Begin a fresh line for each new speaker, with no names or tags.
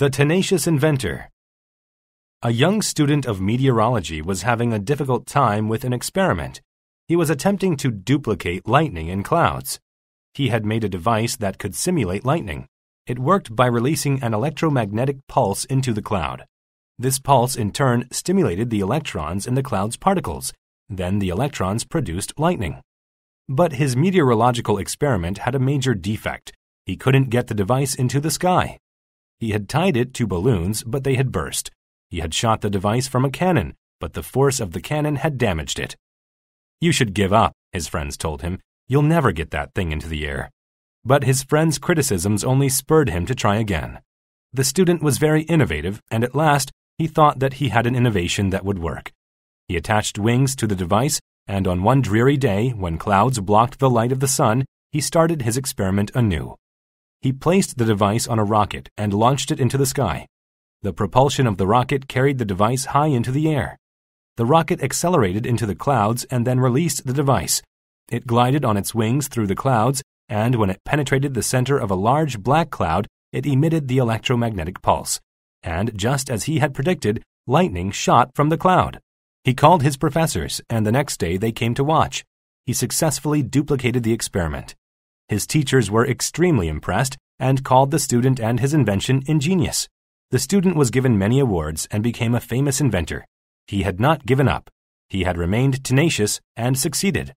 The Tenacious Inventor A young student of meteorology was having a difficult time with an experiment. He was attempting to duplicate lightning in clouds. He had made a device that could simulate lightning. It worked by releasing an electromagnetic pulse into the cloud. This pulse, in turn, stimulated the electrons in the cloud's particles. Then the electrons produced lightning. But his meteorological experiment had a major defect. He couldn't get the device into the sky. He had tied it to balloons, but they had burst. He had shot the device from a cannon, but the force of the cannon had damaged it. You should give up, his friends told him. You'll never get that thing into the air. But his friends' criticisms only spurred him to try again. The student was very innovative, and at last he thought that he had an innovation that would work. He attached wings to the device, and on one dreary day, when clouds blocked the light of the sun, he started his experiment anew. He placed the device on a rocket and launched it into the sky. The propulsion of the rocket carried the device high into the air. The rocket accelerated into the clouds and then released the device. It glided on its wings through the clouds, and when it penetrated the center of a large black cloud, it emitted the electromagnetic pulse. And just as he had predicted, lightning shot from the cloud. He called his professors, and the next day they came to watch. He successfully duplicated the experiment. His teachers were extremely impressed and called the student and his invention ingenious. The student was given many awards and became a famous inventor. He had not given up. He had remained tenacious and succeeded.